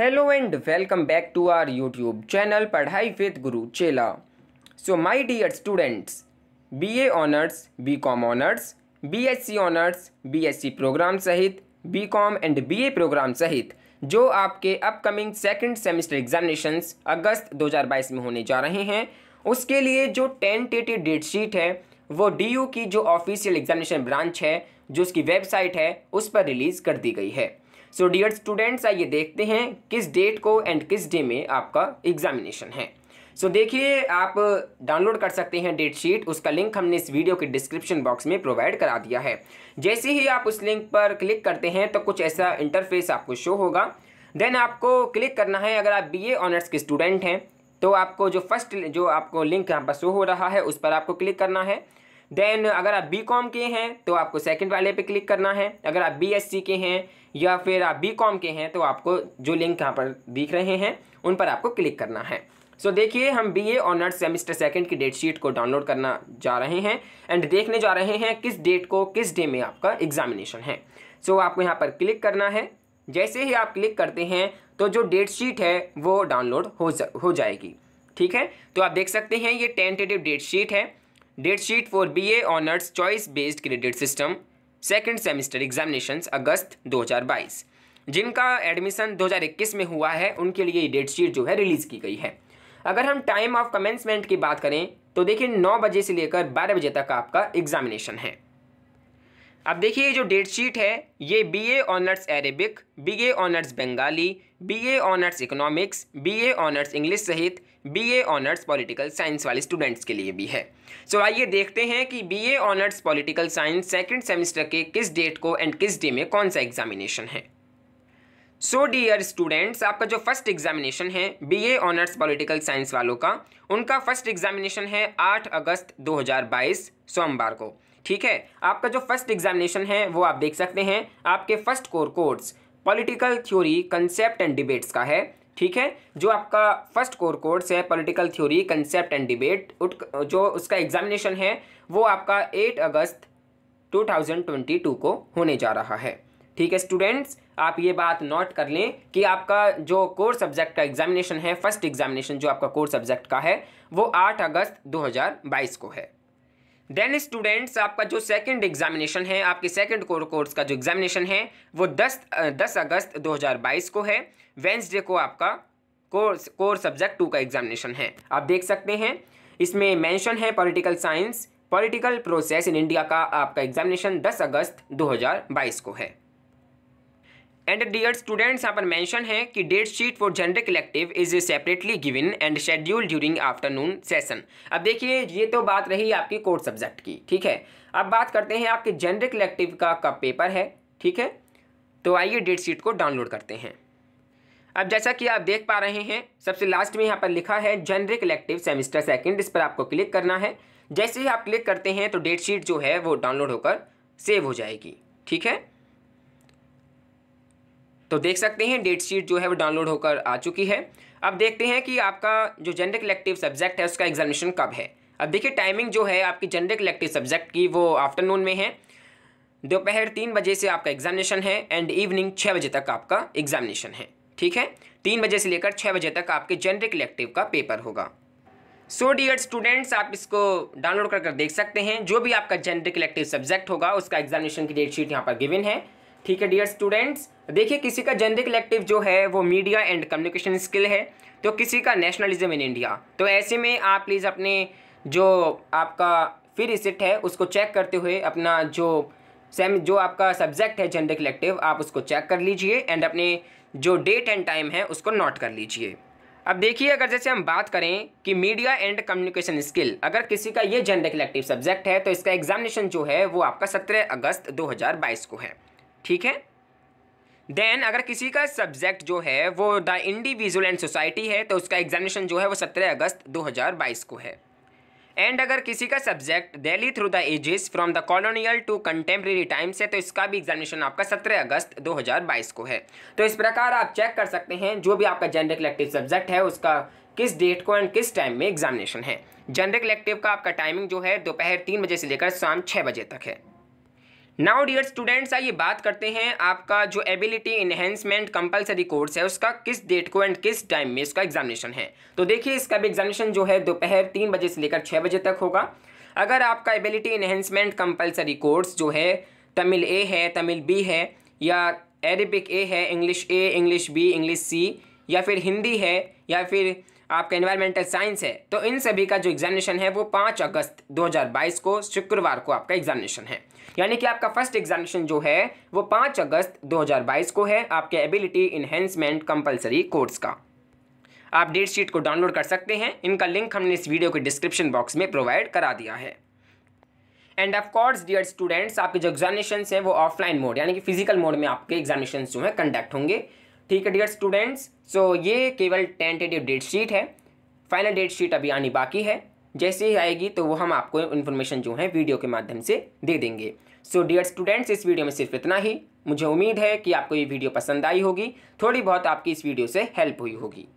hello and welcome back to our YouTube channel Padhai with Guru Chela so my dear students BA honours BCom honours BSc honours BSc program सहित BCom and BA program सहित जो आपके upcoming second semester examinations August 2022 में होने जा रहे हैं उसके लिए जो टेन डेट शीट है वो डी की जो ऑफिशियल एग्जामिनेशन ब्रांच है जो उसकी वेबसाइट है उस पर रिलीज़ कर दी गई है सो डियर स्टूडेंट्स आइए देखते हैं किस डेट को एंड किस डे में आपका एग्जामिनेशन है सो so, देखिए आप डाउनलोड कर सकते हैं डेट शीट उसका लिंक हमने इस वीडियो के डिस्क्रिप्शन बॉक्स में प्रोवाइड करा दिया है जैसे ही आप उस लिंक पर क्लिक करते हैं तो कुछ ऐसा इंटरफेस आपको शो होगा देन आपको क्लिक करना है अगर आप बीए ऑनर्स के स्टूडेंट हैं तो आपको जो फर्स्ट जो आपको लिंक यहाँ पर शो हो रहा है उस पर आपको क्लिक करना है देन अगर आप बी कॉम के हैं तो आपको सेकंड वाले पे क्लिक करना है अगर आप बी एस सी के हैं या फिर आप बी कॉम के हैं तो आपको जो लिंक यहाँ पर दिख रहे हैं उन पर आपको क्लिक करना है सो so, देखिए हम बी और ऑनर्स सेमिस्टर सेकंड की डेट शीट को डाउनलोड करना जा रहे हैं एंड देखने जा रहे हैं किस डेट को किस डे में आपका एग्जामिनेशन है सो so, आपको यहाँ पर क्लिक करना है जैसे ही आप क्लिक करते हैं तो जो डेट शीट है वो डाउनलोड हो जा, हो जाएगी ठीक है तो आप देख सकते हैं ये टेंटेटिव डेट शीट है date sheet for B honours honours choice based credit system second semester examination August 2022 जिनका एडमिशन 2021 में हुआ है उनके लिए डेट शीट जो है रिलीज़ की गई है अगर हम टाइम ऑफ कमेंसमेंट की बात करें तो देखिए नौ बजे से लेकर बारह बजे तक आपका एग्जामिनेशन है अब देखिए ये जो डेट शीट है ये B honours honours Arabic B honours honours Bengali B honours honours economics B honours honours English सहित बीए ऑनर्स पॉलिटिकल साइंस वाले स्टूडेंट्स के लिए भी है सो so, आइए देखते हैं कि BA honours political science second semester के किस डेट को एंड किस डे में कौन सा एग्जामिनेशन है सो डियर स्टूडेंट्स आपका जो फर्स्ट एग्जामिनेशन है बीए ऑनर्स पॉलिटिकल साइंस वालों का उनका फर्स्ट एग्जामिनेशन है आठ अगस्त दो सोमवार को ठीक है आपका जो फर्स्ट एग्जामिनेशन है वो आप देख सकते हैं आपके first core course political theory concept and debates का है ठीक है जो आपका फर्स्ट कोर कोर्स है political theory concept and debate जो उसका एग्जामिनेशन है वो आपका 8 अगस्त 2022 को होने जा रहा है ठीक है स्टूडेंट्स आप ये बात नोट कर लें कि आपका जो कोर सब्जेक्ट का एग्जामिनेशन है फर्स्ट एग्जामिनेशन जो आपका कोर सब्जेक्ट का है वो 8 अगस्त 2022 को है देन स्टूडेंट्स आपका जो सेकंड एग्जामिनेशन है आपके सेकंड कोर कोर्स का जो एग्जामिनेशन है वो 10 10 अगस्त 2022 को है वेंसडे को आपका कोर्स कोर सब्जेक्ट टू का एग्जामिनेशन है आप देख सकते हैं इसमें मेंशन है political science political process in India का आपका एग्जामिनेशन 10 अगस्त 2022 को है एंड डियर स्टूडेंट्स यहाँ पर मेंशन है कि date sheet for general elective is separately given and schedule during afternoon session अब देखिए ये तो बात रही आपकी कोर्ट सब्जेक्ट की ठीक है अब बात करते हैं आपके जनरल इलेक्टिव का कब पेपर है ठीक है तो आइए डेट शीट को डाउनलोड करते हैं अब जैसा कि आप देख पा रहे हैं सबसे लास्ट में यहाँ पर लिखा है जनरल इलेक्टिव सेमिस्टर सेकेंड इस पर आपको क्लिक करना है जैसे ही आप क्लिक करते हैं तो डेट शीट जो है वो डाउनलोड होकर सेव हो जाएगी ठीक है तो देख सकते हैं डेट शीट जो है वो डाउनलोड होकर आ चुकी है अब देखते हैं कि आपका जो जनरल कलेक्टिव सब्जेक्ट है उसका एग्जामिनेशन कब है अब देखिए टाइमिंग जो है आपकी जनरल कलेक्टिव सब्जेक्ट की वो आफ्टरनून में है दोपहर तीन बजे से आपका एग्जामिनेशन है एंड इवनिंग छः बजे तक आपका एग्जामिनेशन है ठीक है तीन बजे से लेकर छः बजे तक आपके जनरल कलेक्टिव का पेपर होगा सो डियर स्टूडेंट्स आप इसको डाउनलोड कर कर देख सकते हैं जो भी आपका जनरल कलेक्टिव सब्जेक्ट होगा उसका एग्जामिनेशन की डेट शीट यहाँ पर गिविन है ठीक है डियर स्टूडेंट्स देखिए किसी का जेनरिक इलेक्टिव जो है वो मीडिया एंड कम्युनिकेशन स्किल है तो किसी का नेशनलिज्म इन इंडिया तो ऐसे में आप प्लीज़ अपने जो आपका फिर इसिट है उसको चेक करते हुए अपना जो सेम जो आपका सब्जेक्ट है जेनरिक इलेक्टिव आप उसको चेक कर लीजिए एंड अपने जो डेट एंड टाइम है उसको नोट कर लीजिए अब देखिए अगर जैसे हम बात करें कि मीडिया एंड कम्युनिकेशन स्किल अगर किसी का ये जेनरिक इलेक्टिव सब्जेक्ट है तो इसका एग्जामिनेशन जो है वो आपका सत्रह अगस्त 2022 को है ठीक है देन अगर किसी का सब्जेक्ट जो है वो द इंडिविजुअल एंड सोसाइटी है तो उसका एग्जामिनेशन जो है वो सत्रह अगस्त 2022 को है एंड अगर किसी का subject Delhi through the ages from the colonial to contemporary times है तो इसका भी एग्जामिनेशन आपका 17 अगस्त 2022 को है तो इस प्रकार आप चेक कर सकते हैं जो भी आपका जनरल कलेक्टिव सब्जेक्ट है उसका किस डेट को एंड किस टाइम में एग्जामिनेशन है जनरल कलेक्टिव का आपका टाइमिंग जो है दोपहर तीन बजे से लेकर शाम छः बजे तक है नाउ डियर स्टूडेंट्स आइए बात करते हैं आपका जो एबिलिटी इन्हेंसमेंट कंपलसरी कोर्स है उसका किस डेट को एंड किस टाइम में इसका एग्जामिनेशन है तो देखिए इसका भी एग्जामिनेशन जो है दोपहर तीन बजे से लेकर छः बजे तक होगा अगर आपका एबिलिटी इन्हेंसमेंट कंपलसरी कोर्स जो है तमिल ए है तमिल बी है या अरेबिक ए है English A English B English C या फिर हिंदी है या फिर आपका इन्वायरमेंटल साइंस है तो इन सभी का जो एग्जामिनेशन है वो पाँच अगस्त 2022 को शुक्रवार को आपका एग्जामिनेशन है यानी कि आपका फर्स्ट एग्जामिनेशन जो है वो पाँच अगस्त 2022 को है आपके एबिलिटी इन्हेंसमेंट कंपलसरी कोर्स का आप डेट शीट को डाउनलोड कर सकते हैं इनका लिंक हमने इस वीडियो के डिस्क्रिप्शन बॉक्स में प्रोवाइड करा दिया है and of course dear students आपके जो एग्जामिनेशन हैं वो ऑफलाइन मोड यानी कि फिजिकल मोड में आपके एग्जामिनेशन जो हैं कंडक्ट होंगे ठीक है डियर स्टूडेंट्स सो ये केवल टेंटेटिव डेट शीट है फाइनल डेट शीट अभी आनी बाकी है जैसे ही आएगी तो वो हम आपको इन्फॉर्मेशन जो है वीडियो के माध्यम से दे देंगे सो डियर स्टूडेंट्स इस वीडियो में सिर्फ इतना ही मुझे उम्मीद है कि आपको ये वीडियो पसंद आई होगी थोड़ी बहुत आपकी इस वीडियो से हेल्प हुई होगी